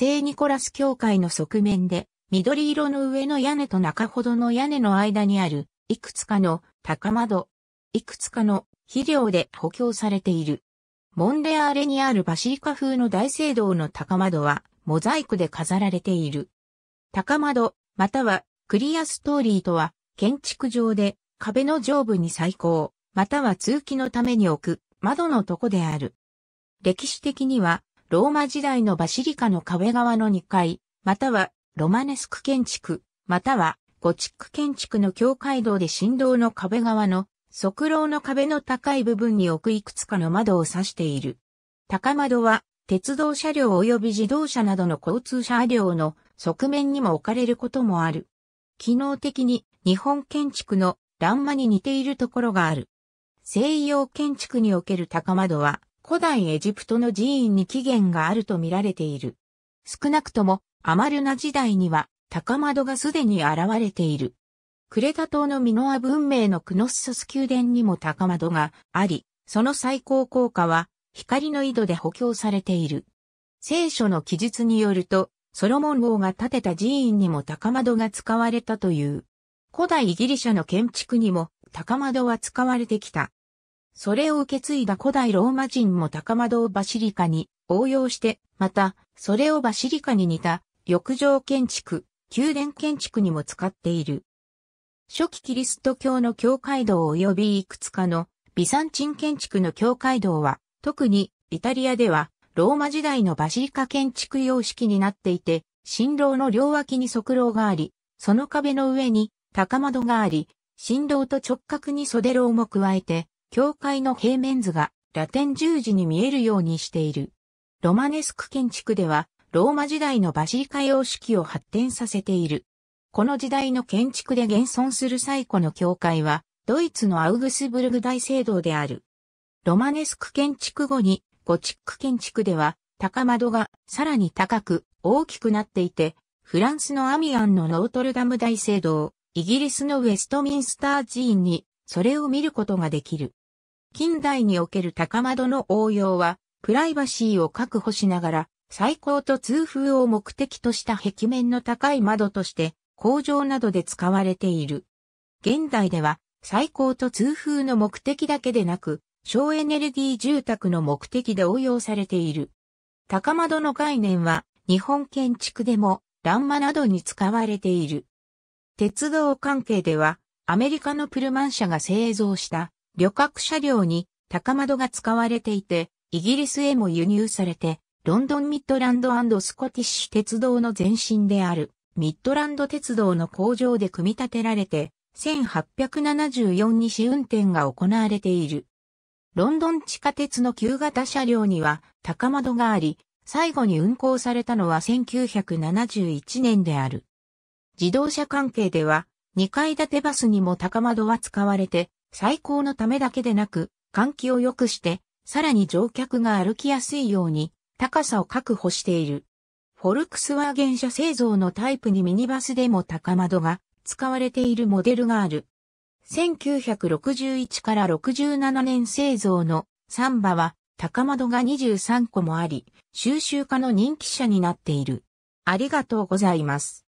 聖ニコラス教会の側面で、緑色の上の屋根と中ほどの屋根の間にある、いくつかの高窓、いくつかの肥料で補強されている。モンレアーレにあるバシリカ風の大聖堂の高窓は、モザイクで飾られている。高窓、またはクリアストーリーとは、建築上で壁の上部に最高、または通気のために置く窓のとこである。歴史的にはローマ時代のバシリカの壁側の2階、またはロマネスク建築、またはゴチック建築の境界道で振動の壁側の側廊の壁の高い部分に置くいくつかの窓を指している。高窓は鉄道車両及び自動車などの交通車両の側面にも置かれることもある。機能的に日本建築の欄間に似ているところがある。西洋建築における高窓は古代エジプトの寺院に起源があると見られている。少なくともアマルナ時代には高窓がすでに現れている。クレタ島のミノア文明のクノッソス宮殿にも高窓があり、その最高効果は光の井戸で補強されている。聖書の記述によると、ソロモン王が建てた寺院にも高窓が使われたという。古代ギリシャの建築にも高窓は使われてきた。それを受け継いだ古代ローマ人も高窓をバシリカに応用して、また、それをバシリカに似た浴場建築、宮殿建築にも使っている。初期キリスト教の教会堂及びいくつかのビサンチン建築の教会堂は、特にイタリアではローマ時代のバシリカ建築様式になっていて、新郎の両脇に側廊があり、その壁の上に高窓があり、新郎と直角に袖廊も加えて、教会の平面図がラテン十字に見えるようにしている。ロマネスク建築では、ローマ時代のバシリカ様式を発展させている。この時代の建築で現存する最古の教会は、ドイツのアウグスブルグ大聖堂である。ロマネスク建築後に、ゴチック建築では、高窓がさらに高く大きくなっていて、フランスのアミアンのノートルダム大聖堂、イギリスのウェストミンスター寺院にそれを見ることができる。近代における高窓の応用は、プライバシーを確保しながら、最高と通風を目的とした壁面の高い窓として、工場などで使われている。現代では、最高と通風の目的だけでなく、省エネルギー住宅の目的で応用されている。高窓の概念は、日本建築でも、欄間などに使われている。鉄道関係では、アメリカのプルマン社が製造した旅客車両に高窓が使われていて、イギリスへも輸入されて、ロンドンミッドランドスコティッシュ鉄道の前身である、ミッドランド鉄道の工場で組み立てられて、1874日運転が行われている。ロンドン地下鉄の旧型車両には高窓があり、最後に運行されたのは1971年である。自動車関係では2階建てバスにも高窓は使われて、最高のためだけでなく、換気を良くして、さらに乗客が歩きやすいように、高さを確保している。フォルクスワーゲン車製造のタイプにミニバスでも高窓が使われているモデルがある。1961から67年製造のサンバは高窓が23個もあり、収集家の人気車になっている。ありがとうございます。